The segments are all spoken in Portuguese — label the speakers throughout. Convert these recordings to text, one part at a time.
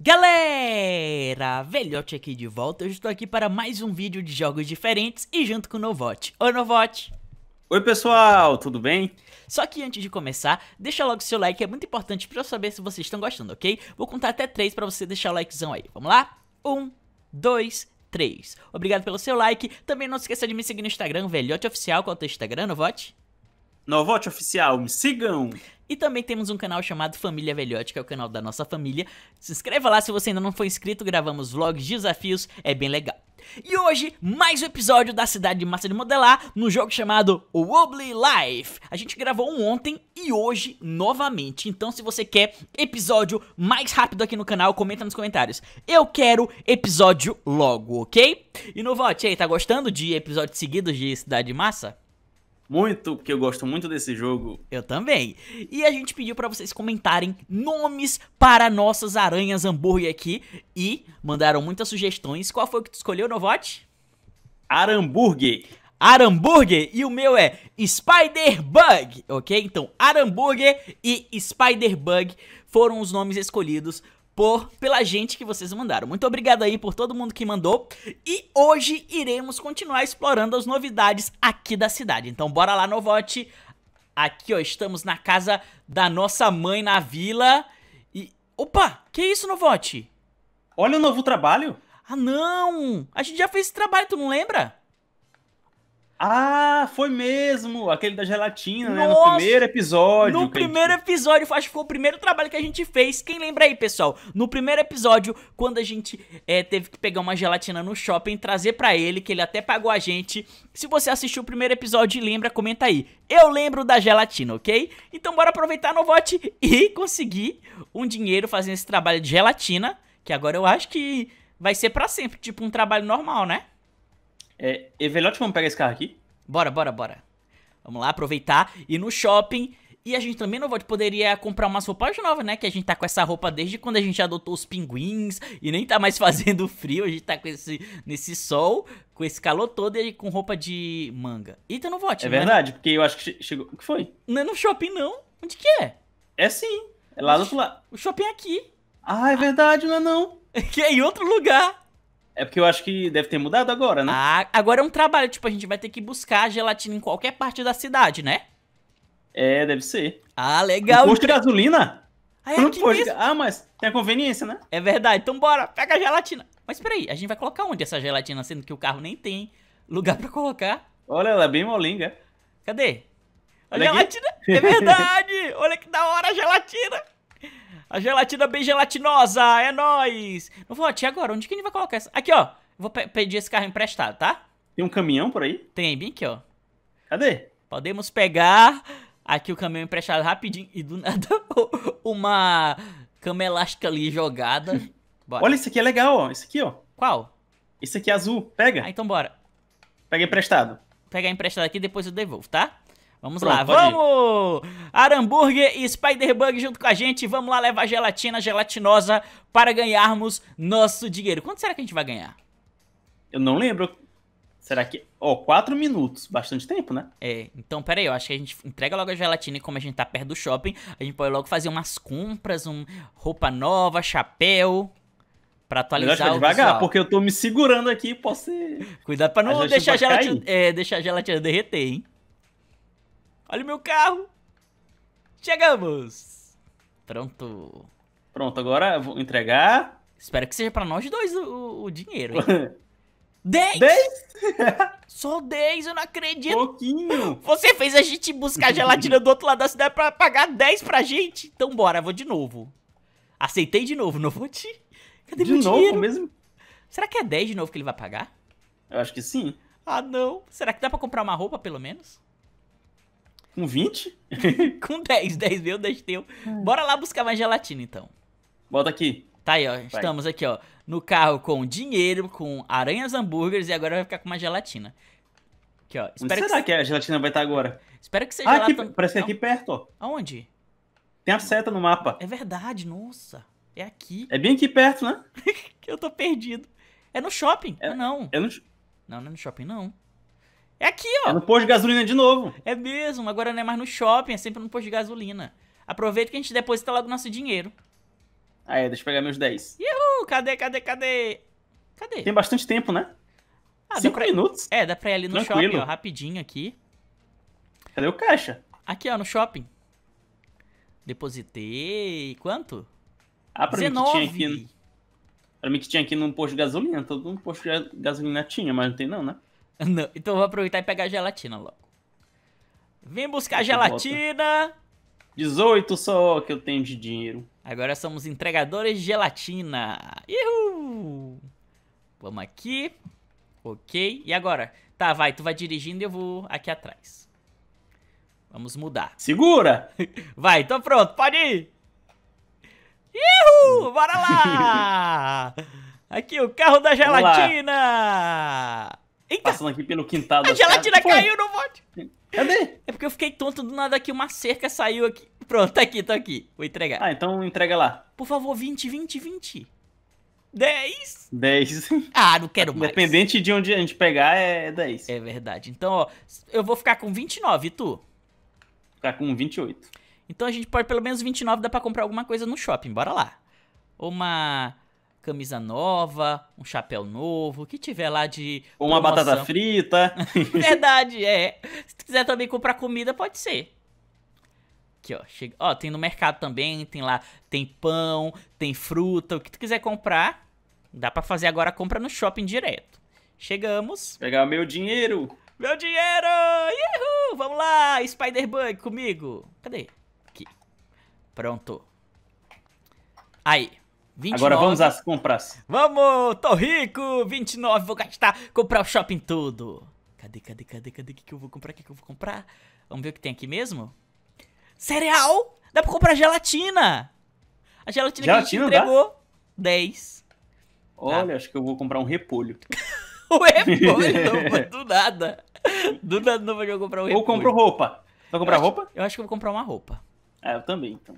Speaker 1: Galera, Velhote aqui de volta, eu estou aqui para mais um vídeo de jogos diferentes e junto com o Novote. Oi Novote! Oi pessoal, tudo bem? Só que antes de começar, deixa logo seu like, é muito importante para eu saber se vocês estão gostando, ok? Vou contar até três para você deixar o likezão aí, vamos lá? Um, dois, três. Obrigado pelo seu like, também não se esqueça de me seguir no Instagram, Velhote Oficial, qual é o teu Instagram, Novote? Novote Oficial, me sigam! E também temos um canal chamado Família Velhote, que é o canal da nossa família. Se inscreva lá se você ainda não foi inscrito, gravamos vlogs, desafios, é bem legal. E hoje, mais um episódio da Cidade de Massa de Modelar, no jogo chamado Wobbly Life. A gente gravou um ontem e hoje novamente, então se você quer episódio mais rápido aqui no canal, comenta nos comentários. Eu quero episódio logo, ok? E no aí, tá gostando de episódios seguidos de Cidade de Massa? muito, porque eu gosto muito desse jogo. Eu também. E a gente pediu para vocês comentarem nomes para nossas aranhas hambúrguer aqui e mandaram muitas sugestões. Qual foi o que tu escolheu, Novote? Aramburger. Aramburger e o meu é Spider Bug, ok? Então, Aramburger e Spider Bug foram os nomes escolhidos por pela gente que vocês mandaram. Muito obrigado aí por todo mundo que mandou. E hoje iremos continuar explorando as novidades aqui da cidade. Então bora lá no Aqui, ó, estamos na casa da nossa mãe na vila. E opa, que isso, Novote? Olha o novo trabalho. Ah, não! A gente já fez esse trabalho, tu não lembra? Ah, foi mesmo! Aquele da gelatina, Nossa, né? No primeiro episódio. No primeiro gente... episódio, acho que foi o primeiro trabalho que a gente fez. Quem lembra aí, pessoal? No primeiro episódio, quando a gente é, teve que pegar uma gelatina no shopping, trazer para ele, que ele até pagou a gente. Se você assistiu o primeiro episódio e lembra, comenta aí. Eu lembro da gelatina, ok? Então bora aproveitar no vote e conseguir um dinheiro fazendo esse trabalho de gelatina, que agora eu acho que vai ser para sempre, tipo um trabalho normal, né? É, Evelote, é vamos pegar esse carro aqui? Bora, bora, bora. Vamos lá aproveitar e no shopping. E a gente também não poderia comprar umas roupas novas, né? Que a gente tá com essa roupa desde quando a gente adotou os pinguins e nem tá mais fazendo frio. A gente tá com esse, nesse sol, com esse calor todo e com roupa de manga. Eita, não vote. É né? verdade, porque eu acho que chegou. O que foi? Não é no shopping, não. Onde que é? É sim. É lá do outro lado. O shopping é aqui. Ah, é verdade, não é não. que é em outro lugar. É porque eu acho que deve ter mudado agora, né? Ah, agora é um trabalho, tipo, a gente vai ter que buscar gelatina em qualquer parte da cidade, né? É, deve ser. Ah, legal. Um posto de gasolina?
Speaker 2: Ah, é aqui posto...
Speaker 1: ah, mas tem a conveniência, né? É verdade, então bora, pega a gelatina. Mas peraí, a gente vai colocar onde essa gelatina, sendo que o carro nem tem lugar pra colocar? Olha, ela é bem molinga. Cadê?
Speaker 2: A Olha gelatina! Aqui. É verdade!
Speaker 1: Olha que da hora a gelatina! A gelatina bem gelatinosa, é nóis! Não vou atir agora, onde que a gente vai colocar essa? Aqui, ó, vou pe pedir esse carro emprestado, tá? Tem um caminhão por aí? Tem, bem aqui, ó. Cadê? Podemos pegar aqui o caminhão emprestado rapidinho e do nada uma cama elástica ali jogada. Bora. Olha, isso aqui é legal, ó. Isso aqui, ó. Qual? Isso aqui é azul. Pega. Ah, então bora. Pega emprestado. Pega emprestado aqui depois eu devolvo, tá? Vamos Pronto, lá, vamos! Ir. Aramburger e Spider-Bug junto com a gente. Vamos lá levar gelatina gelatinosa para ganharmos nosso dinheiro. Quanto será que a gente vai ganhar? Eu não lembro. Será que. Ó, oh, 4 minutos. Bastante tempo, né? É, então pera aí, eu acho que a gente entrega logo a gelatina e como a gente tá perto do shopping, a gente pode logo fazer umas compras, um roupa nova, chapéu. Pra é atualizar Melhor o devagar, porque eu tô me segurando aqui e posso ser. Cuidado pra não deixar a, gelatina, é, deixar a gelatina derreter, hein? Olha o meu carro. Chegamos. Pronto. Pronto, agora eu vou entregar. Espero que seja pra nós dois o, o dinheiro. 10? 10? Só 10, eu não acredito. Pouquinho. Você fez a gente buscar gelatina do outro lado da cidade pra pagar 10 pra gente. Então bora, vou de novo. Aceitei de novo, não vou te... Cadê de meu novo dinheiro? mesmo? Será que é 10 de novo que ele vai pagar? Eu acho que sim. Ah, não. Será que dá pra comprar uma roupa, pelo menos? Com 20? com 10, 10 meu, 10 teu. Bora lá buscar mais gelatina, então. Bota aqui. Tá aí, ó. Vai. Estamos aqui, ó. No carro com dinheiro, com aranhas hambúrgueres e agora vai ficar com mais gelatina. Aqui, ó. Espero Onde será que a gelatina vai estar agora? Espero que seja ah, aqui, Parece que é aqui perto, ó. Aonde? Tem a seta no mapa. É verdade, nossa. É aqui. É bem aqui perto, né? eu tô perdido. É no shopping. É, ah, não. É no... Não, não é no shopping, não. É aqui, ó. É no posto de gasolina de novo. É mesmo, agora não é mais no shopping, é sempre no posto de gasolina. Aproveita que a gente deposita logo nosso dinheiro. Aí, deixa eu pegar meus 10. Uhul, cadê, cadê, cadê? Cadê? Tem bastante tempo, né? Ah, Cinco pra... minutos. É, dá pra ir ali no Tranquilo. shopping, ó, rapidinho aqui. Cadê o caixa? Aqui, ó, no shopping. Depositei. Quanto? Ah, pra 19. mim que tinha aqui. Pra mim que tinha aqui no posto de gasolina. Todo posto de gasolina tinha, mas não tem não, né? Não, então vou aproveitar e pegar a gelatina logo. Vem buscar a gelatina. 18 só que eu tenho de dinheiro. Agora somos entregadores de gelatina. Uhul! Vamos aqui. Ok. E agora? Tá, vai, tu vai dirigindo e eu vou aqui atrás. Vamos mudar. Segura! Vai, tô pronto, pode ir! Uhul! Bora lá! Aqui o carro da gelatina! Eita. Passando aqui pelo quintal da A gelatina caiu no bote. Cadê? É porque eu fiquei tonto do nada aqui, uma cerca saiu aqui. Pronto, tá aqui, tá aqui. Vou entregar. Ah, então entrega lá. Por favor, 20, 20, 20. 10? 10. Ah, não quero mais. Independente de onde a gente pegar, é 10. É verdade. Então, ó, eu vou ficar com 29, e tu? ficar com 28. Então a gente pode, pelo menos 29, dá pra comprar alguma coisa no shopping. Bora lá. Uma camisa nova, um chapéu novo, o que tiver lá de. Ou uma batata frita. Verdade, é. Se quiser também comprar comida, pode ser. Aqui, ó, chega... ó, tem no mercado também, tem lá, tem pão, tem fruta, o que tu quiser comprar, dá para fazer agora a compra no shopping direto. Chegamos. Pegar meu dinheiro. Meu dinheiro! Uhul! Vamos lá, Spider-Bug comigo. Cadê? Aqui. Pronto. Aí. 29. Agora vamos às compras. Vamos, tô rico, 29, vou gastar, comprar o shopping todo. Cadê, cadê, cadê, cadê, o que, que eu vou comprar, o que, que eu vou comprar? Vamos ver o que tem aqui mesmo? Cereal! Dá pra comprar gelatina! A gelatina, gelatina que a gente entregou, dá? 10. Olha, acho que eu vou comprar um repolho. o repolho, não, do nada. Do nada não vou comprar um repolho. Ou compro roupa. Vai comprar eu roupa? Acho, eu acho que eu vou comprar uma roupa. Ah, eu também, então.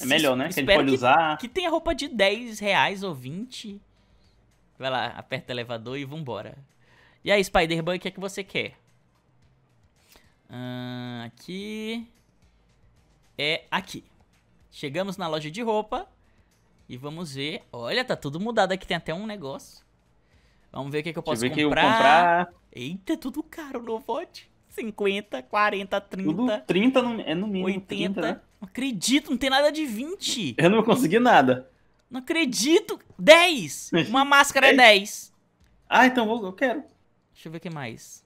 Speaker 1: É melhor, né? Que ele pode que, usar. Que tenha roupa de 10 reais ou 20. Vai lá, aperta o elevador e vambora. E aí, Spider-Man, o que é que você quer? Hum, aqui. É aqui. Chegamos na loja de roupa. E vamos ver. Olha, tá tudo mudado aqui. Tem até um negócio. Vamos ver o que, é que eu posso Deixa comprar. eu comprar. Eita, é tudo caro no vote. 50, 40, 30. Tudo 30 no, é no mínimo. 80. 30, né? Não acredito, não tem nada de 20. Eu não consegui nada. Não acredito. 10. Uma máscara é 10. Ah, então vou, eu quero. Deixa eu ver o que mais.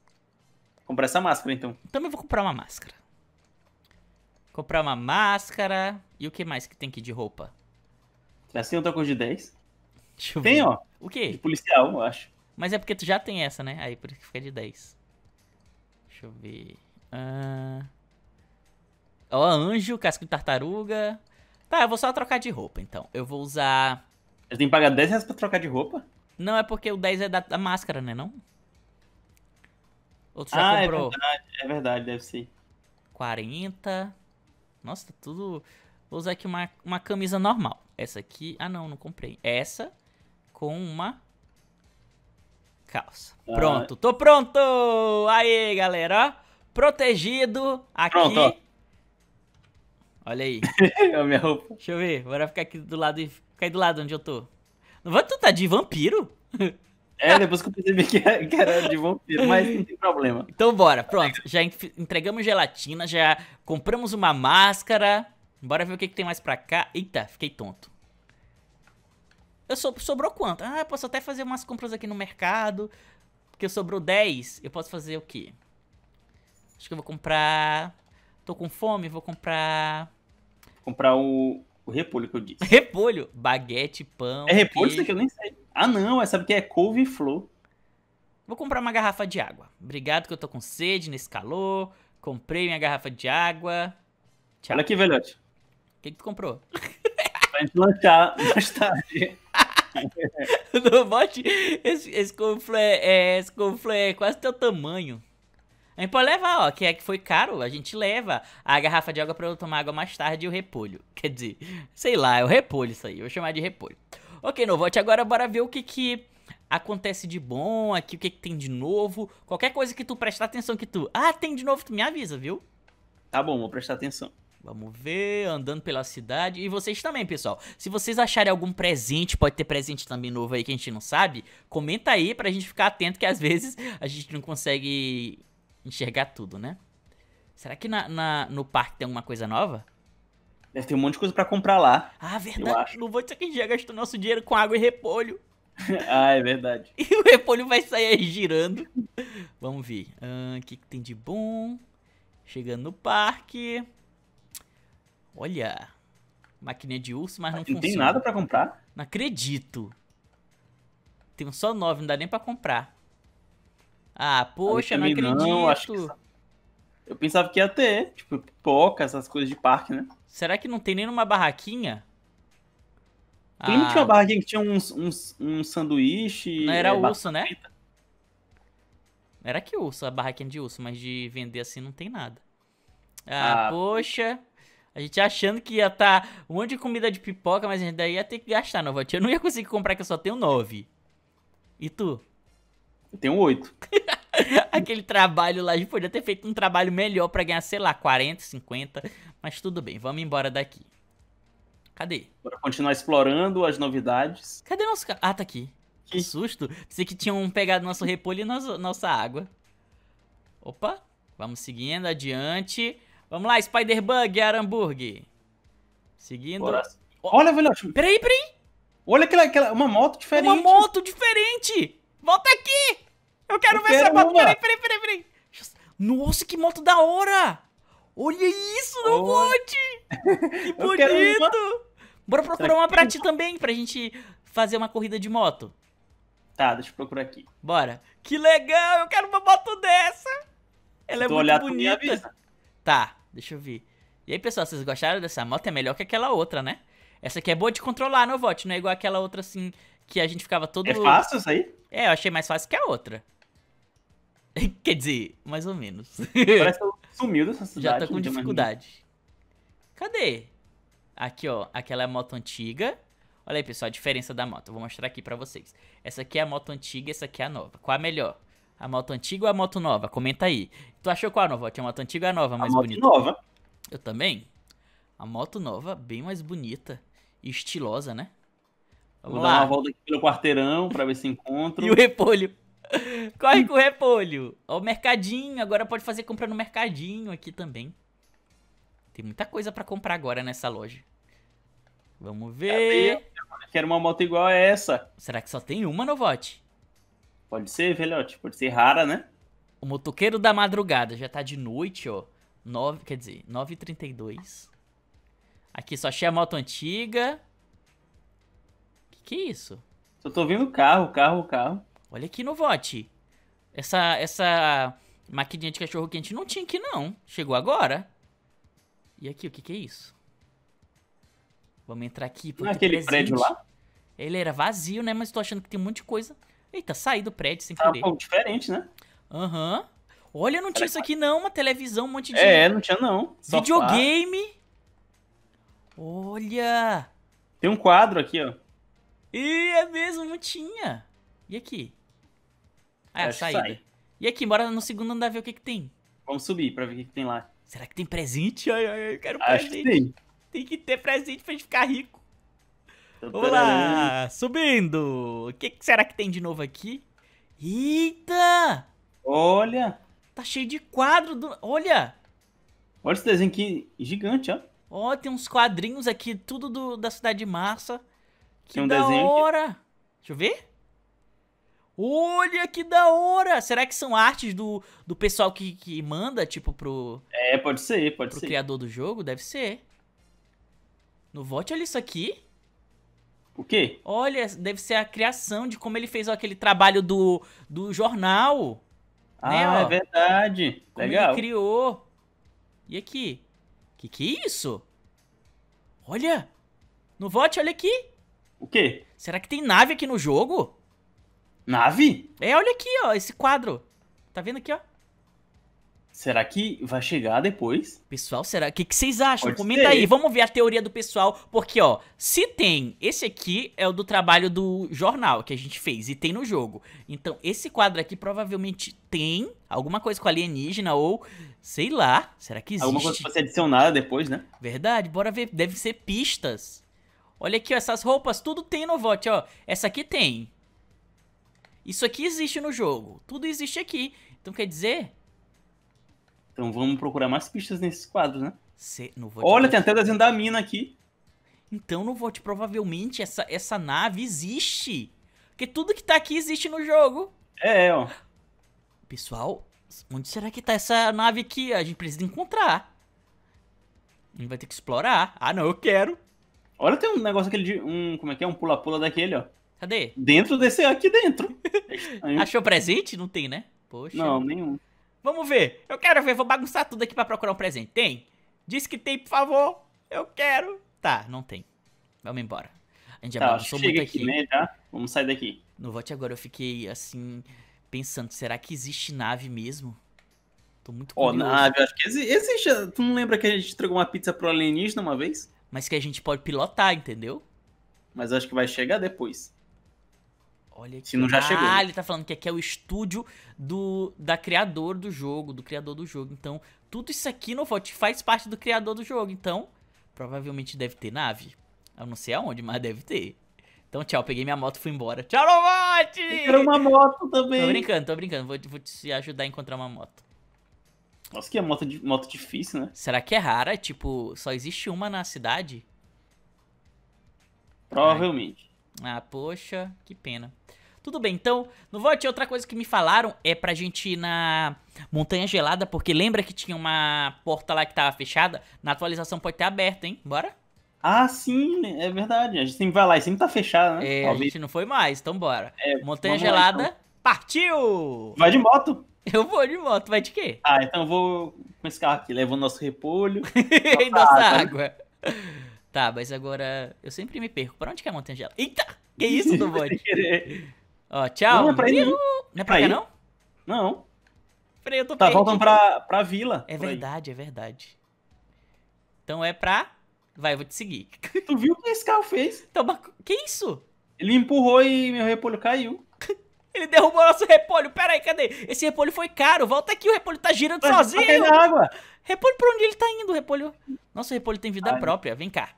Speaker 1: Comprar essa máscara, então. Também vou comprar uma máscara. Comprar uma máscara. E o que mais que tem aqui de roupa? Será que tem assim, outra coisa de 10? Deixa eu tem, ver. ó. O quê? De policial, eu acho. Mas é porque tu já tem essa, né? Aí por isso que fica de 10. Deixa eu ver. Ah... Ó, anjo, casco de tartaruga. Tá, eu vou só trocar de roupa, então. Eu vou usar... Você tem que pagar 10 reais pra trocar de roupa? Não, é porque o 10 é da, da máscara, né, não? Outro já ah, é comprou. é verdade, é verdade, deve ser. 40. Nossa, tá tudo... Vou usar aqui uma, uma camisa normal. Essa aqui... Ah, não, não comprei. Essa com uma calça. Ah, é. Pronto, tô pronto! Aí, galera, protegido aqui. Pronto, ó. Olha aí. a minha roupa. Deixa eu ver, bora ficar aqui do lado e ficar aí do lado onde eu tô. Não vai tu tá de vampiro? É, depois que eu percebi que é, era de vampiro, mas não tem problema. Então bora, pronto. Já entregamos gelatina, já compramos uma máscara. Bora ver o que, que tem mais pra cá. Eita, fiquei tonto. Eu sobrou quanto? Ah, eu posso até fazer umas compras aqui no mercado. Porque sobrou 10. Eu posso fazer o quê? Acho que eu vou comprar... Tô com fome, vou comprar... Comprar o, o repolho que eu disse. Repolho? Baguete, pão, É repolho isso aqui? Eu nem sei. Ah, não. É, o que é? é couve-flor. Vou comprar uma garrafa de água. Obrigado que eu tô com sede nesse calor. Comprei minha garrafa de água. Tchau. Olha aqui, velhote. O que, que tu comprou? pra gente lanchar mais tarde. não bote. Esse, esse conflé é, esse conflé é quase teu tamanho. A gente pode levar, ó, que é que foi caro, a gente leva a garrafa de água pra eu tomar água mais tarde e o repolho. Quer dizer, sei lá, é o repolho isso aí, eu vou chamar de repolho. Ok, Novote, agora bora ver o que que acontece de bom aqui, o que que tem de novo. Qualquer coisa que tu prestar atenção que tu... Ah, tem de novo, tu me avisa, viu? Tá bom, vou prestar atenção. Vamos ver, andando pela cidade. E vocês também, pessoal. Se vocês acharem algum presente, pode ter presente também novo aí que a gente não sabe, comenta aí pra gente ficar atento que às vezes a gente não consegue enxergar tudo, né? Será que na, na no parque tem alguma coisa nova? Deve ter um monte de coisa pra comprar lá. Ah, verdade. Eu acho. Não vou dizer que a gente já gastou nosso dinheiro com água e repolho. ah, é verdade. E o repolho vai sair aí girando. Vamos ver. Ah, o uh, que, que tem de bom? Chegando no parque. Olha, maquininha de urso, mas não, não funciona. Não tem nada para comprar? Não acredito. Tem só nove, não dá nem para comprar. Ah, poxa, não acredito. Não, acho que... Eu pensava que ia ter, tipo, pipoca, essas coisas de parque, né? Será que não tem nem numa barraquinha? Tem ah. tinha uma barraquinha que tinha uns, uns, um sanduíche. Não era é, urso, né? Era que urso, a barraquinha de urso, mas de vender assim não tem nada. Ah, ah poxa. A gente achando que ia estar tá um monte de comida de pipoca, mas a gente daí ia ter que gastar, não, Eu não ia conseguir comprar, que eu só tenho nove. E tu? Eu tenho oito. Aquele trabalho lá, a gente podia ter feito um trabalho melhor para ganhar, sei lá, 40, 50. Mas tudo bem, vamos embora daqui. Cadê? Bora continuar explorando as novidades. Cadê nosso... Ah, tá aqui. Que, que susto. Pensei que tinham pegado nosso repolho e nosso, nossa água. Opa, vamos seguindo adiante. Vamos lá, Spider-Bug, Aramburg. Seguindo. Olha, velho. Peraí, peraí. Olha aquela, aquela, uma moto diferente. Uma moto diferente. Volta aqui. Eu quero Eu ver quero essa moto. Peraí, peraí, peraí, peraí. Nossa, que moto da hora. Olha isso oh. bote. Que bonito. Bora procurar uma pra ti também, pra gente fazer uma corrida de moto. Tá, deixa eu procurar aqui. Bora. Que legal, eu quero uma moto dessa. Ela é muito bonita. Tá. Deixa eu ver. E aí, pessoal, vocês gostaram dessa moto? É melhor que aquela outra, né? Essa aqui é boa de controlar no né, vote, não é igual aquela outra, assim, que a gente ficava todo... É fácil isso aí? É, eu achei mais fácil que a outra. Quer dizer, mais ou menos. Parece que sumiu dessa cidade. Já tá com dificuldade. Cadê? Aqui, ó, aquela é a moto antiga. Olha aí, pessoal, a diferença da moto. Eu vou mostrar aqui pra vocês. Essa aqui é a moto antiga, essa aqui é a nova. Qual a melhor? A moto antiga ou a moto nova? Comenta aí. Tu achou qual a nova? a moto antiga ou a nova a mais moto bonita? nova. Eu também. A moto nova, bem mais bonita e estilosa, né? Vamos Vou lá. dar uma volta aqui pelo quarteirão pra ver se encontro. e o repolho. Corre com o repolho. Ó, o mercadinho. Agora pode fazer compra no mercadinho aqui também. Tem muita coisa pra comprar agora nessa loja. Vamos ver. Cadê? Quero uma moto igual a essa. Será que só tem uma, Novote? Pode ser velhote, pode ser rara, né? O motoqueiro da madrugada já tá de noite, ó. 9, quer dizer, 9h32. Aqui só achei a moto antiga. Que que é isso? Só tô ouvindo carro, carro, carro. Olha aqui no vote. Essa, essa maquininha de cachorro quente não tinha aqui não. Chegou agora. E aqui, o que que é isso? Vamos entrar aqui. Não é aquele presente. prédio lá? Ele era vazio, né? Mas tô achando que tem um monte de coisa. Eita, saí do prédio sem tá querer. Tá um pouco diferente, né? Aham. Uhum. Olha, não Era tinha isso aqui não, uma televisão, um monte de... É, não tinha não. Só Videogame. Olha. Tem um quadro aqui, ó. E é mesmo, não tinha. E aqui? Ah, é a saída. E aqui, bora no segundo andar ver o que que tem. Vamos subir pra ver o que, que tem lá. Será que tem presente? Ai, ai, eu quero Acho presente. Que tem. tem que ter presente pra gente ficar rico. Olá! Subindo! O que, que será que tem de novo aqui? Eita! Olha! Tá cheio de quadro. Do... Olha! Olha esse desenho aqui gigante, ó. Ó, tem uns quadrinhos aqui, tudo do, da Cidade de Massa. Que tem um da desenho hora! Aqui. Deixa eu ver. Olha que da hora! Será que são artes do, do pessoal que, que manda, tipo, pro. É, pode ser, pode pro ser. Pro criador do jogo? Deve ser. No vote, olha isso aqui. O quê? Olha, deve ser a criação de como ele fez ó, aquele trabalho do, do jornal. Né, ah, né, é verdade. Como Legal. Ele criou. E aqui? Que que é isso? Olha! No vote, olha aqui. O quê? Será que tem nave aqui no jogo? Nave? É, olha aqui, ó, esse quadro. Tá vendo aqui, ó? Será que vai chegar depois? Pessoal, será? O que, que vocês acham? Pode Comenta ser. aí. Vamos ver a teoria do pessoal. Porque, ó, se tem. Esse aqui é o do trabalho do jornal que a gente fez e tem no jogo. Então, esse quadro aqui provavelmente tem alguma coisa com alienígena ou. Sei lá. Será que existe? Alguma coisa pra ser adicionada depois, né? Verdade. Bora ver. Deve ser pistas. Olha aqui, ó. Essas roupas, tudo tem no vote, ó. Essa aqui tem. Isso aqui existe no jogo. Tudo existe aqui. Então, quer dizer então vamos procurar mais pistas nesses quadros, né? Cê, Olha, tem até o desenho da mina aqui. Então não vou te provavelmente essa, essa nave existe. Porque tudo que tá aqui existe no jogo. É, ó. Pessoal, onde será que tá essa nave aqui? A gente precisa encontrar. A gente vai ter que explorar. Ah, não, eu quero. Olha, tem um negócio aquele de um, como é que é? Um pula-pula daquele, ó. Cadê? Dentro desse aqui dentro. É Achou presente? Não tem, né? Poxa. Não, nenhum. Vamos ver. Eu quero ver, vou bagunçar tudo aqui pra procurar um presente. Tem? Diz que tem, por favor. Eu quero. Tá, não tem. Vamos embora. A gente já tá, bagunçou muito aqui. aqui. Né, Vamos sair daqui. No vote agora eu fiquei, assim, pensando, será que existe nave mesmo? Tô muito curioso. Ó, oh, nave, acho que existe. Tu não lembra que a gente entregou uma pizza pro alienígena uma vez? Mas que a gente pode pilotar, entendeu? Mas acho que vai chegar depois. Olha Se não já chegou. Ah, ele tá falando que aqui é o estúdio do da criador do jogo, do criador do jogo. Então, tudo isso aqui no Forte faz parte do criador do jogo. Então, provavelmente deve ter nave. Eu não sei aonde, mas deve ter. Então, tchau, peguei minha moto e fui embora. Tchau, Robote! Eu quero uma moto também. Tô brincando, tô brincando. Vou, vou te ajudar a encontrar uma moto. Nossa, que é moto, moto difícil, né? Será que é rara? Tipo, só existe uma na cidade? Provavelmente. Ai. Ah, poxa, que pena. Tudo bem, então, no vote, outra coisa que me falaram é pra gente ir na Montanha Gelada, porque lembra que tinha uma porta lá que tava fechada? Na atualização pode ter aberta, hein? Bora? Ah, sim, né? é verdade. A gente sempre vai lá e sempre tá fechado, né? É, Talvez. a gente não foi mais, então bora. É, Montanha Gelada, lá, então. partiu! Vai de moto! Eu vou de moto, vai de quê? Ah, então eu vou com esse carro aqui, Levo o nosso repolho. e nossa água. Né? água. Tá, mas agora eu sempre me perco. Pra onde que é a montanha Eita! Que isso, do bote? Ó, tchau. Não é pra ir, não. Não é pra, cá, não? Não. Peraí, eu tô Tá perdido. voltando pra, pra vila. É verdade, aí. é verdade. Então é pra... Vai, eu vou te seguir. Tu viu o que esse carro fez? Toma... Que isso? Ele empurrou e meu repolho caiu. Ele derrubou nosso repolho. Pera aí, cadê? Esse repolho foi caro. Volta aqui, o repolho tá girando Mas tá sozinho. Tá água. Repolho pra onde ele tá indo, repolho? nosso repolho tem vida Ai. própria. Vem cá.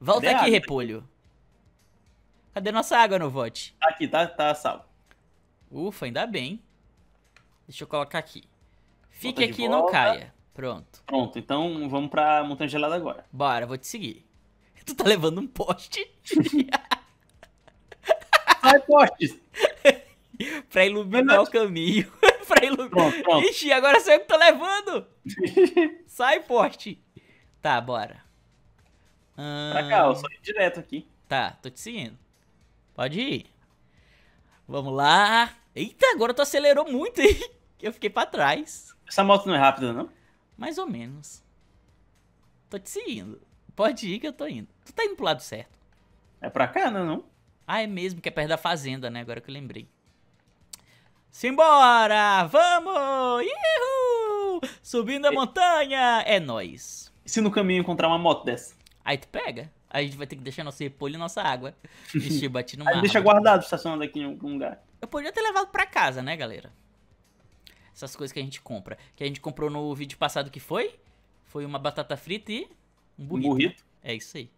Speaker 1: Volta Cadê aqui, repolho. Cadê nossa água, Novote? Aqui, tá, tá salvo. Ufa, ainda bem. Deixa eu colocar aqui. Fique aqui e não caia. Pronto. Pronto, então vamos pra montanha gelada agora. Bora, vou te seguir. Tu tá levando um poste? Sai, poste! pra iluminar o caminho. pra iluminar. Pronto, pronto. Ixi, agora sou eu que tô levando! Sai, poste! Tá, bora. Ah... Pra cá, eu só direto aqui. Tá, tô te seguindo. Pode ir. Vamos lá. Eita, agora tu acelerou muito, hein? Eu fiquei pra trás. Essa moto não é rápida, não? Mais ou menos. Tô te seguindo. Pode ir que eu tô indo. Tu tá indo pro lado certo. É pra cá, não, né, não? Ah, é mesmo, que é perto da fazenda, né? Agora que eu lembrei. Simbora! Vamos! Ihu! Subindo a montanha! É nós. E se no caminho encontrar uma moto dessa? Aí tu pega. Aí a gente vai ter que deixar nosso repolho e nossa água. Vestir, bati no mar. deixa né? guardado, estacionado aqui em algum lugar. Eu podia ter levado pra casa, né, galera? Essas coisas que a gente compra. Que a gente comprou no vídeo passado que foi? Foi uma batata frita e um burrito. Um burrito. É isso aí.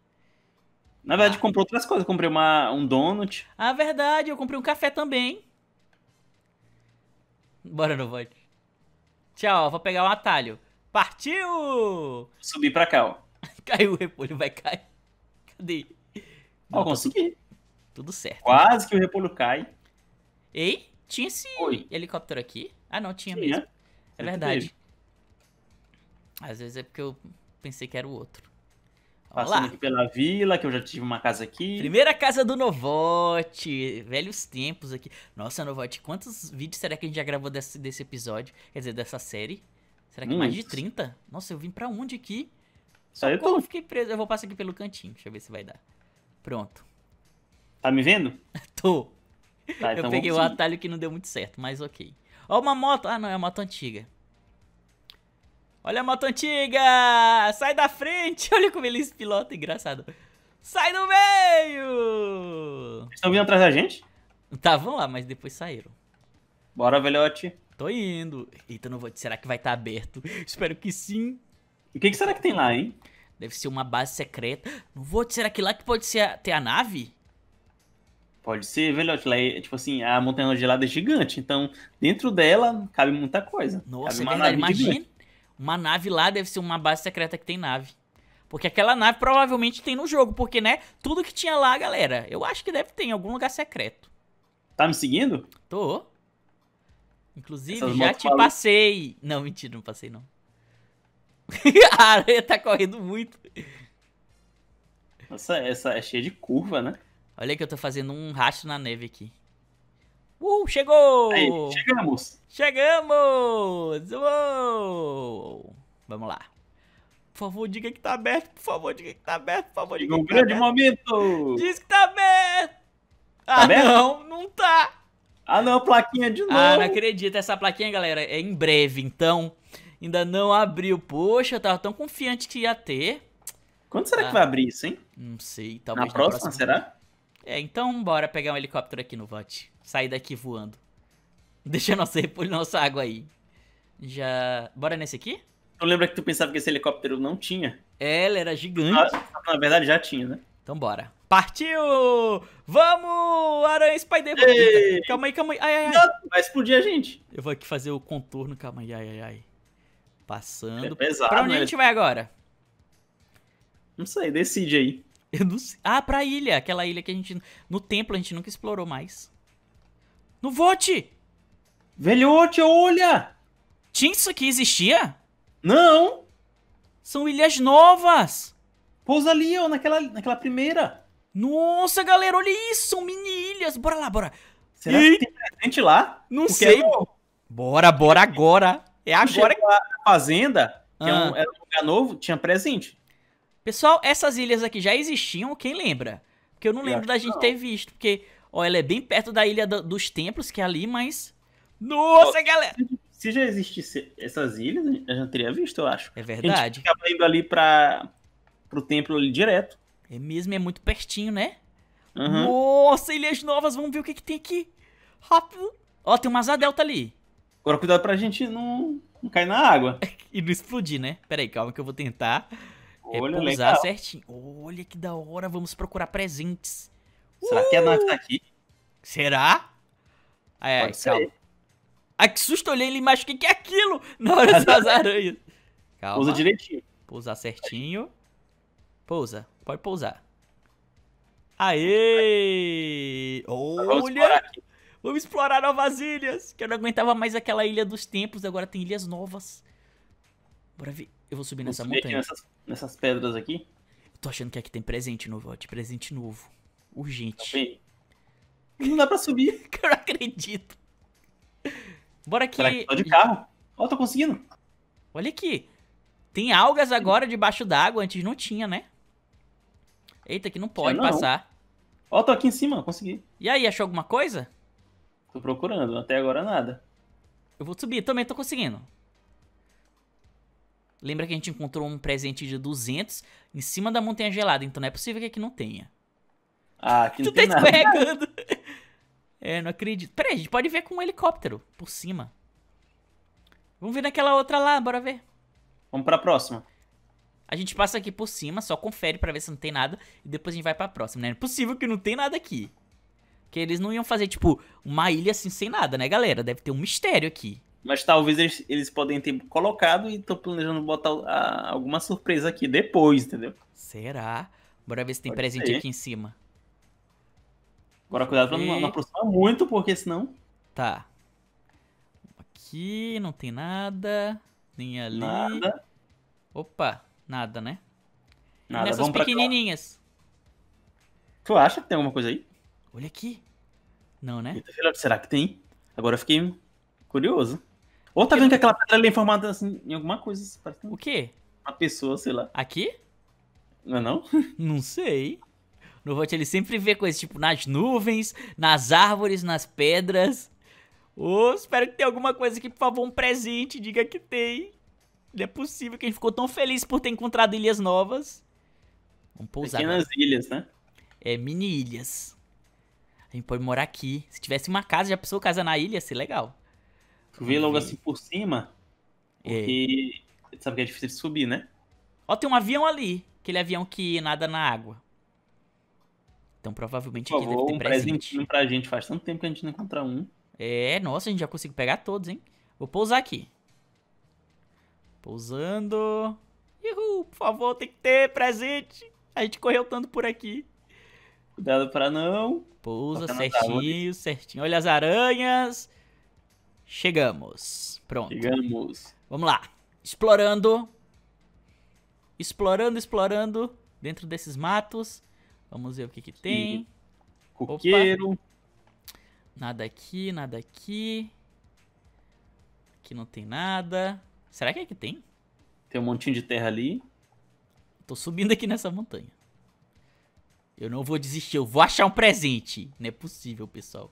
Speaker 1: Na verdade, ah. comprou outras coisas. Comprei uma, um donut. Ah, verdade. Eu comprei um café também. Bora no void. Tchau, vou pegar um atalho. Partiu! Subi pra cá, ó. Caiu o repolho, vai cair. Cadê?
Speaker 2: Não, tá consegui.
Speaker 1: Tudo certo. Quase que o repolho cai. Ei, tinha esse Oi. helicóptero aqui? Ah, não, tinha, tinha. mesmo. É verdade. Às vezes é porque eu pensei que era o outro. Passando aqui pela vila, que eu já tive uma casa aqui. Primeira casa do Novote. Velhos tempos aqui. Nossa, Novote, quantos vídeos será que a gente já gravou desse, desse episódio? Quer dizer, dessa série? Será que hum. mais de 30? Nossa, eu vim pra onde aqui? Socorro, eu tô... fiquei preso. Eu vou passar aqui pelo cantinho, deixa eu ver se vai dar. Pronto. Tá me vendo? tô. Tá, então eu peguei o atalho que não deu muito certo, mas ok. Ó, uma moto. Ah, não, é uma moto antiga. Olha a moto antiga! Sai da frente! Olha como esse piloto engraçado. Sai do meio! estão vindo atrás da gente? Estavam lá, mas depois saíram. Bora, velhote. Tô indo. Eita, não vou. Será que vai estar tá aberto? Espero que sim. O que, que, será que tem lá, hein? Deve ser uma base secreta. Não vou. Será que lá que pode ser a, ter a nave? Pode ser, velhote. Lá é, tipo assim, a montanha gelada é gigante. Então, dentro dela cabe muita coisa. Nossa, cabe é imagina. Uma nave lá deve ser uma base secreta que tem nave. Porque aquela nave provavelmente tem no jogo. Porque, né? Tudo que tinha lá, galera. Eu acho que deve ter em algum lugar secreto. Tá me seguindo? Tô. Inclusive, Essas já te falam... passei. Não, mentira, não passei não. a aranha tá correndo muito. Nossa, essa é cheia de curva, né? Olha que eu tô fazendo um rastro na neve aqui. Uh, chegou! Aí, chegamos! Chegamos! Uou! Vamos lá. Por favor, diga que tá aberto. Por favor, diga que tá aberto. Por favor, diga que um tá grande momento! Diz que tá aberto!
Speaker 2: Tá ah, aberto? não,
Speaker 1: não tá! Ah, não, plaquinha de novo! Ah, não acredito. Essa plaquinha, galera, é em breve. Então, ainda não abriu. Poxa, eu tava tão confiante que ia ter. Quando será ah, que vai abrir isso, hein? Não sei, talvez na, na próxima, será? É, então bora pegar um helicóptero aqui no VOT. Sair daqui voando. Deixa nossa, nossa água aí. Já. Bora nesse aqui? Eu lembro que tu pensava que esse helicóptero não tinha. É, ele era gigante. Ah, na verdade já tinha, né? Então bora. Partiu! Vamos, Aranha Spider! Calma aí, calma aí. Ai, ai, ai. Não, vai explodir a gente. Eu vou aqui fazer o contorno, calma aí, ai, ai, ai. Passando. É pesado, pra onde né? a gente vai agora? Não sei, decide aí. Eu não sei. Ah, pra ilha. Aquela ilha que a gente. No templo a gente nunca explorou mais. No Vote! Velhote, olha! Tinha isso aqui, existia? Não! São ilhas novas! Pousa ali, ó, naquela, naquela primeira. Nossa, galera, olha isso! São mini ilhas! Bora lá, bora! Será e... que tem presente lá? Não Porque sei. Eu... É bora, bora agora! É agora que a fazenda, que ah. é um, ah. era um lugar novo, tinha presente. Pessoal, essas ilhas aqui já existiam, quem lembra? Porque eu não lembro eu da gente ter visto, porque ó, ela é bem perto da ilha do, dos templos, que é ali, mas. Nossa, oh, galera! Se já existisse essas ilhas, a gente teria visto, eu acho. É verdade. A gente ficava indo ali para pro templo ali direto. É mesmo, é muito pertinho, né? Uhum. Nossa, ilhas novas, vamos ver o que, que tem aqui. Rápido. Ó, tem uma Zadelta ali. Agora cuidado pra gente não, não cair na água. e não explodir, né? Pera aí, calma que eu vou tentar é, Olha, pousar legal. certinho. Olha que da hora, vamos procurar presentes. Será é uh! que a nave tá aqui? Será? Ai, Pode ser. calma. Ai, que susto, olhei ali, mas o que, que é aquilo? Na hora das aranhas. Calma. Pousa direitinho. Pousar certinho. Pousa, pode pousar. Aê! Olha! Vamos explorar novas ilhas. Que eu não aguentava mais aquela ilha dos tempos, agora tem ilhas novas. Bora ver. Eu vou subir Vamos nessa subir montanha. Nessas, nessas, pedras aqui? Eu tô achando que aqui tem presente novo, ó. De presente novo. Urgente. Não dá pra subir. eu não acredito. Bora aqui. Será que tô de carro. Ó, tô conseguindo. Olha aqui. Tem algas agora debaixo d'água. Antes não tinha, né? Eita, que não pode não. passar. Ó, tô aqui em cima, consegui. E aí, achou alguma coisa? Tô procurando, até agora nada. Eu vou subir, também tô conseguindo. Lembra que a gente encontrou um presente de 200 em cima da montanha gelada, então não é possível que aqui não tenha. Ah, aqui não tu tem tá nada. escorregando. É, não acredito. Peraí, a gente pode ver com um helicóptero por cima. Vamos ver naquela outra lá, bora ver. Vamos pra próxima. A gente passa aqui por cima, só confere pra ver se não tem nada. E depois a gente vai pra próxima, né? É possível que não tem nada aqui. Que eles não iam fazer, tipo, uma ilha assim sem nada, né, galera? Deve ter um mistério aqui. Mas talvez eles, eles podem ter colocado e tô planejando botar a, alguma surpresa aqui depois, entendeu? Será? Bora ver se tem Pode presente ser. aqui em cima. Bora cuidado pra não, não aproximar muito, porque senão. Tá. Aqui, não tem nada. Nem ali. Nada. Opa, nada, né? Nada. Nessas pequenininhas. Tu acha que tem alguma coisa aí? Olha aqui. Não, né? será que tem? Agora eu fiquei curioso. Ou tá vendo que aquela pedra é formada assim, em alguma coisa? Assim, parece o quê? Uma pessoa, sei lá. Aqui? Não é não? Não sei. No Vault ele sempre vê coisas tipo nas nuvens, nas árvores, nas pedras. Ô, oh, espero que tenha alguma coisa aqui, por favor, um presente, diga que tem. Não é possível que a gente ficou tão feliz por ter encontrado ilhas novas. Vamos pousar. Pequenas ilhas, né? É, mini ilhas. A gente pode morar aqui. Se tivesse uma casa, já pensou casa na ilha? Ia ser legal. Tu vê logo uhum. assim por cima, é. porque sabe que é difícil de subir, né? Ó, tem um avião ali. Aquele avião que nada na água. Então provavelmente favor, aqui deve ter um presente. presentinho pra gente. Faz tanto tempo que a gente não encontra um. É, nossa, a gente já conseguiu pegar todos, hein? Vou pousar aqui. Pousando. Uhul, por favor, tem que ter presente. A gente correu tanto por aqui. Cuidado pra não. Pousa certinho, certinho. Olha as aranhas. Chegamos. Pronto. Chegamos. Vamos lá. Explorando. Explorando, explorando. Dentro desses matos. Vamos ver o que que tem. Coqueiro. Opa. Nada aqui, nada aqui. Aqui não tem nada. Será que é que tem? Tem um montinho de terra ali. Tô subindo aqui nessa montanha. Eu não vou desistir, eu vou achar um presente. Não é possível, pessoal.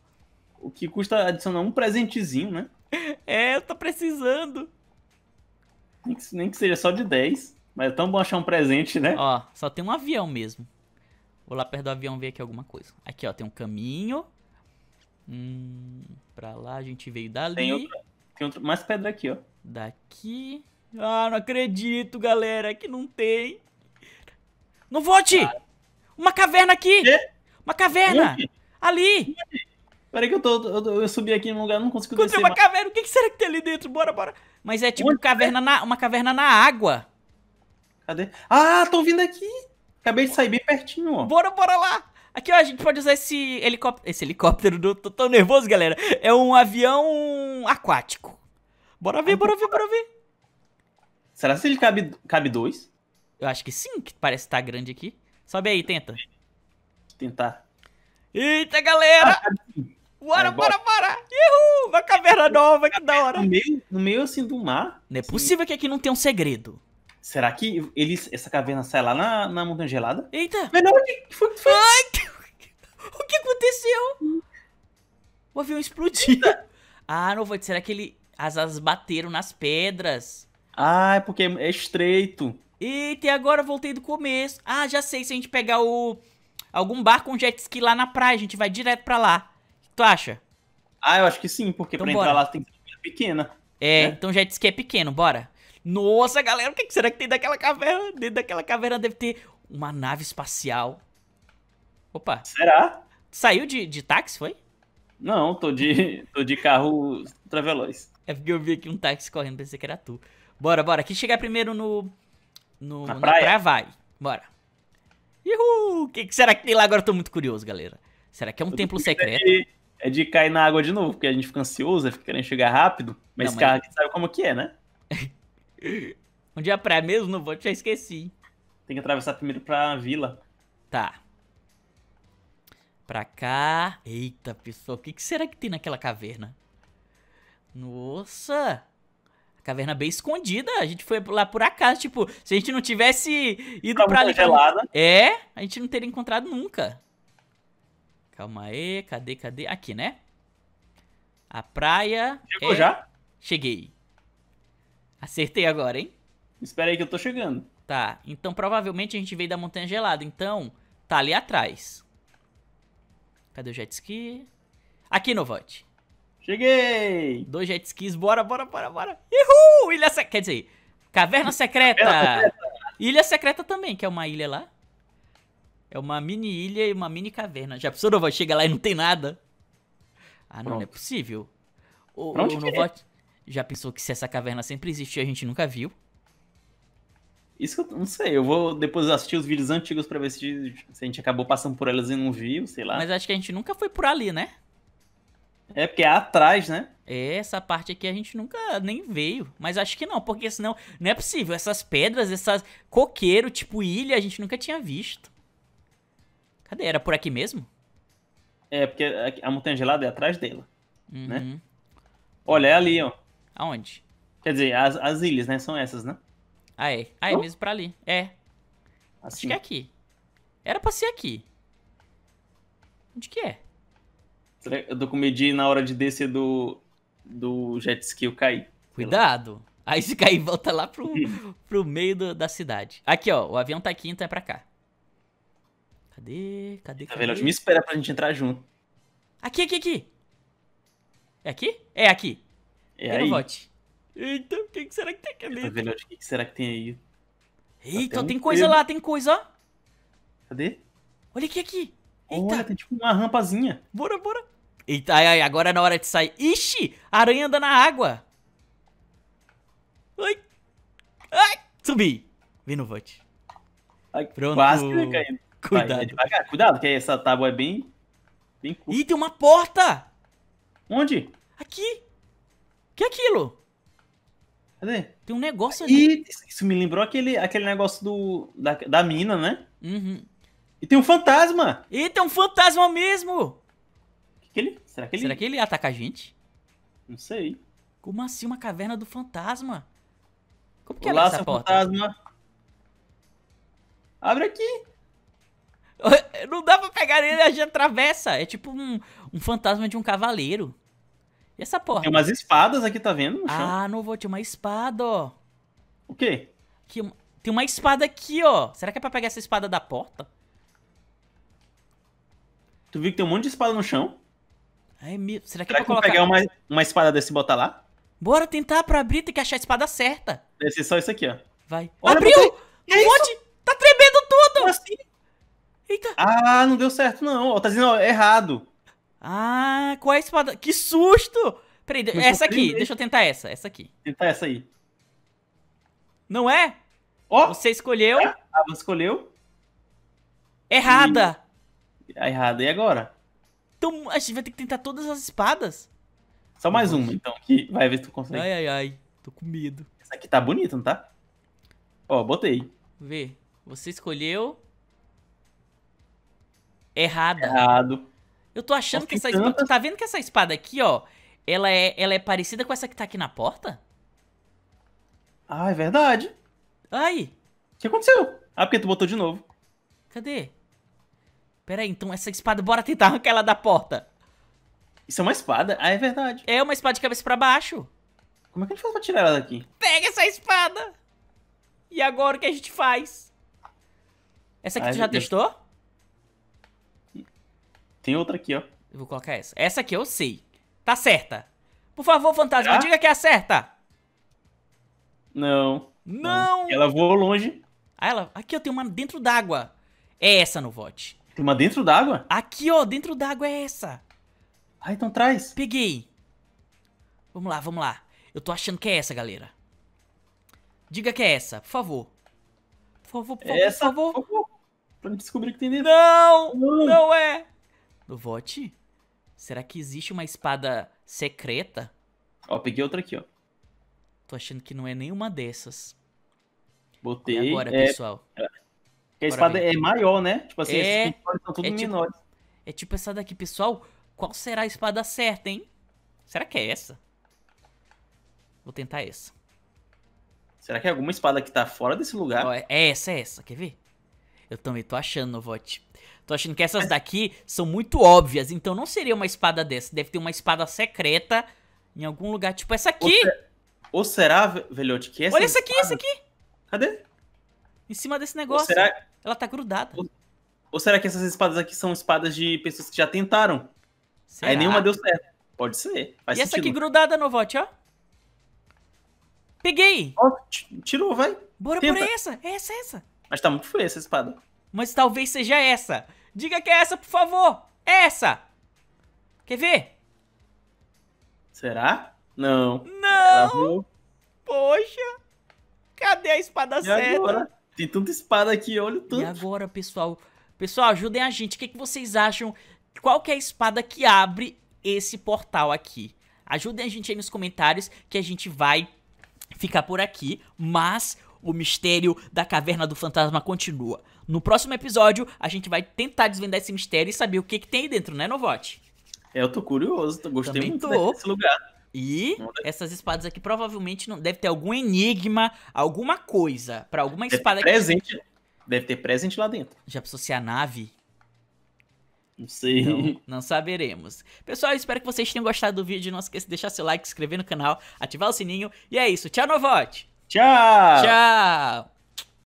Speaker 1: O que custa adicionar um presentezinho, né? É, eu tô precisando. Nem que, nem que seja só de 10. Mas é tão bom achar um presente, né? Ó, só tem um avião mesmo. Vou lá perto do avião ver aqui alguma coisa. Aqui, ó, tem um caminho. Hum, pra lá a gente veio dali. Tem, outra, tem outra, mais pedra aqui, ó. Daqui. Ah, não acredito, galera, que não tem. Não vote! Ah. Uma caverna aqui! Quê? Uma caverna! Onde? Ali! Peraí que eu tô. Eu, eu, subi aqui num lugar, não consigo Encontrei descer. uma caverna, o que, será que tem ali dentro? Bora, bora. Mas é tipo caverna na, uma caverna na água. Cadê? Ah, tô vindo aqui! Acabei de sair bem pertinho, ó. Bora, bora lá! Aqui, ó, a gente pode usar esse helicóptero. Esse helicóptero do. Tô tão nervoso, galera. É um avião aquático. Bora ver, ah, bora ver, bora ver. Será que ele cabe, cabe dois? Eu acho que sim, que parece estar tá grande aqui. Sobe aí, tenta. Tentar. Eita, galera! Ah, bora, bora, bora! Uma caverna nova, que da hora! No meio, no meio assim do mar. Não é possível Sim. que aqui não tenha um segredo. Será que ele, essa caverna sai lá na, na montanha gelada? Eita! Mas não, o que foi? foi? Ai, o que aconteceu? O avião explodiu. Eita. Ah, não foi. Será que ele. As asas bateram nas pedras? Ah, é porque é estreito. Eita, e agora voltei do começo. Ah, já sei, se a gente pegar o... Algum bar com jet ski lá na praia, a gente vai direto pra lá. O que tu acha? Ah, eu acho que sim, porque então pra bora. entrar lá tem que ser pequena. É, né? então jet ski é pequeno, bora. Nossa, galera, o que será que tem daquela caverna? Dentro daquela caverna deve ter uma nave espacial. Opa. Será? Saiu de, de táxi, foi? Não, tô de, tô de carro ultraveloz. É porque eu vi aqui um táxi correndo, pensei que era tu. Bora, bora. Quem chegar primeiro no, no, na, praia? na praia vai. Bora. Uhul! O que, que, será que tem lá? Agora eu tô muito curioso, galera. Será que é um templo secreto? De, é de cair na água de novo, porque a gente fica ansioso, fica querendo chegar rápido. Mas, esse cara, aqui sabe como que é, né? Onde é a praia mesmo, não vou, já esqueci. Tem que atravessar primeiro pra vila. Tá. Pra cá. Eita, pessoal, o que, que será que tem naquela caverna? Nossa! caverna bem escondida. A gente foi lá por acaso. Tipo, se a gente não tivesse ido Como pra ali. Gelada. É, a gente não teria encontrado nunca. Calma aí, cadê, cadê? Aqui, né? A praia. Chegou é... já? Cheguei. Acertei agora, hein? Espera aí que eu tô chegando. Tá, então provavelmente a gente veio da montanha gelada. Então, tá ali atrás. Cadê o jet ski? Aqui, Novote. Cheguei! Dois jet skis, bora, bora, bora, bora. Uhul! Ilha secreta. Quer dizer, caverna secreta. caverna secreta. Ilha secreta também, que é uma ilha lá. É uma mini ilha e uma mini caverna. Já pensou, Novot? Chega lá e não tem nada. Ah, não, não é possível. O, o Novot é. já pensou que se essa caverna sempre existiu, a gente nunca viu? Isso que eu não sei. Eu vou depois assistir os vídeos antigos pra ver se, se a gente acabou passando por elas e não viu, sei lá. Mas acho que a gente nunca foi por ali, né? É porque é atrás, né? É, essa parte aqui a gente nunca nem veio. Mas acho que não, porque senão não é possível. Essas pedras, essas coqueiro, tipo ilha, a gente nunca tinha visto. Cadê? Era por aqui mesmo? É, porque a montanha gelada é atrás dela, né? uhum. né? Olha, é ali, ó. Aonde? Quer dizer, as, as ilhas, né? São essas, né? Ah, é. Ah, é oh. mesmo pra ali. É. Assim. Acho que é aqui. Era pra ser aqui. Onde que é? Eu tô com medinho na hora de descer do, do jet ski eu caí. Cuidado! Aí se cair, volta lá pro, pro meio do, da cidade. Aqui, ó, o avião tá aqui, então é pra cá. Cadê? Cadê? Tá Me espera pra gente entrar junto. Aqui, aqui, aqui! É aqui? É aqui. É aí. Vote. Eita, o que, que, será que tem aqui Tá velho, o que, que, será que tem aí? Tá Eita, tem, coisa lá, tem coisa, ó. Cadê? Olha aqui, aqui. Eita. Olha, tem tipo uma rampazinha. Bora, bora. Eita, ai, ai, agora é na hora de sair. Ixi, aranha anda na água. Ai. Ai, subi. Vindo no vote. Pronto. Quase que caiu. Cuidado. cuidado, que essa tábua é bem, bem curta. Ih, tem uma porta. Onde? Aqui. que é aquilo? Cadê? Tem um negócio ali. Ih, isso me lembrou aquele, aquele negócio do, da, da mina, né? Uhum. E tem um fantasma! E tem um fantasma mesmo! Que que ele, será que ele... Será que ele ataca a gente? Não sei. Como assim uma caverna do fantasma? Como que é essa porta? fantasma. Abre aqui. Não dá pra pegar ele, a gente atravessa. É tipo um, um fantasma de um cavaleiro. E essa porta? Tem umas espadas aqui, tá vendo? Ah, não vou. ter uma espada, ó. O quê? Aqui, tem uma espada aqui, ó. Será que é pra pegar essa espada da porta? Tu viu que tem um monte de espada no chão? Ai, Será que, Será que eu vou pegar uma, uma espada dessa e botar lá? Bora tentar pra abrir, tem que achar a espada certa. Deve ser só isso aqui, ó. Vai. Olha, Abriu! monte Tá tremendo tudo! Como assim? Eita. Ah, não deu certo não. Ó, tá dizendo ó, errado. Ah, qual é a espada? Que susto! Peraí, Mas essa aqui. Tremendo. Deixa eu tentar essa. Essa aqui. Tentar essa aí. Não é? Ó! Oh. Você escolheu. É? Ah, você escolheu. Errada! A tá errado. E agora? Então a gente vai ter que tentar todas as espadas. Só mais uma, então, que vai ver se tu consegue. Ai, ai, ai. Tô com medo. Essa aqui tá bonita, não tá? Ó, botei. Vê. Você escolheu. errada. Errado. Eu tô achando Nossa, que essa espada. Tu tá vendo que essa espada aqui, ó. Ela é, ela é parecida com essa que tá aqui na porta? Ah, é verdade. Ai. O que aconteceu? Ah, porque tu botou de novo. Cadê? Pera aí, então essa espada, bora tentar arrancar ela da porta. Isso é uma espada? Ah, é verdade. É uma espada de cabeça pra baixo. Como é que a gente faz pra tirar ela daqui? Pega essa espada! E agora o que a gente faz? Essa aqui ah, tu já eu... testou? Tem outra aqui, ó. Eu vou colocar essa. Essa aqui eu sei. Tá certa. Por favor, fantasma, ah? diga que é acerta. Não. Não! Ela voou longe. Ah, ela... Aqui eu tenho uma dentro d'água. É essa no tem uma dentro d'água? Aqui, ó, dentro d'água é essa. Ah, então traz. Peguei. Vamos lá, vamos lá. Eu tô achando que é essa, galera. Diga que é essa, por favor. Por favor, por favor, essa, por favor. Pra favor. descobrir que tem dentro. Não, não, não é. No vote? Será que existe uma espada secreta? Ó, peguei outra aqui, ó. Tô achando que não é nenhuma dessas. Botei. E agora, é... pessoal? É... Porque a espada é maior, né? Tipo assim, é, esses são tudo é tipo menores. é tipo essa daqui, pessoal. Qual será a espada certa, hein? Será que é essa? Vou tentar essa. Será que é alguma espada que tá fora desse lugar? é essa, é essa. Quer ver? Eu também tô achando, Novot. Tô achando que essas daqui são muito óbvias. Então não seria uma espada dessa. Deve ter uma espada secreta em algum lugar. Tipo essa aqui. Ou, ser... Ou será, velhote, que essa Olha essa é aqui, espada... essa aqui. Cadê? Em cima desse negócio. Ou será, ela tá grudada. Ou, ou será que essas espadas aqui são espadas de pessoas que já tentaram? Será? Aí nenhuma deu certo. Pode ser. Faz e sentido. essa aqui grudada, Novote, ó. Peguei! Ó, tirou, vai. Bora Tenta. por essa. Essa, essa. Mas tá muito feia essa espada. Mas talvez seja essa. Diga que é essa, por favor. É essa. Quer ver? Será? Não. Não. Poxa. Cadê a espada e certa? Agora? Tem tanta espada aqui, olha o tanto. E agora, pessoal? Pessoal, ajudem a gente. O que, que vocês acham? Qual que é a espada que abre esse portal aqui? Ajudem a gente aí nos comentários que a gente vai ficar por aqui. Mas o mistério da Caverna do Fantasma continua. No próximo episódio, a gente vai tentar desvendar esse mistério e saber o que, que tem aí dentro, né, Novote? É, eu tô curioso, tô, gostei Também muito tô. desse lugar. E essas espadas aqui provavelmente não deve ter algum enigma, alguma coisa para alguma deve espada ter presente. Que... Deve ter presente lá dentro. Já precisou se a nave? Não sei. Não, não saberemos. Pessoal, espero que vocês tenham gostado do vídeo. Não esqueça de deixar seu like, se inscrever no canal, ativar o sininho. E é isso. Tchau, Novote! Tchau! Tchau!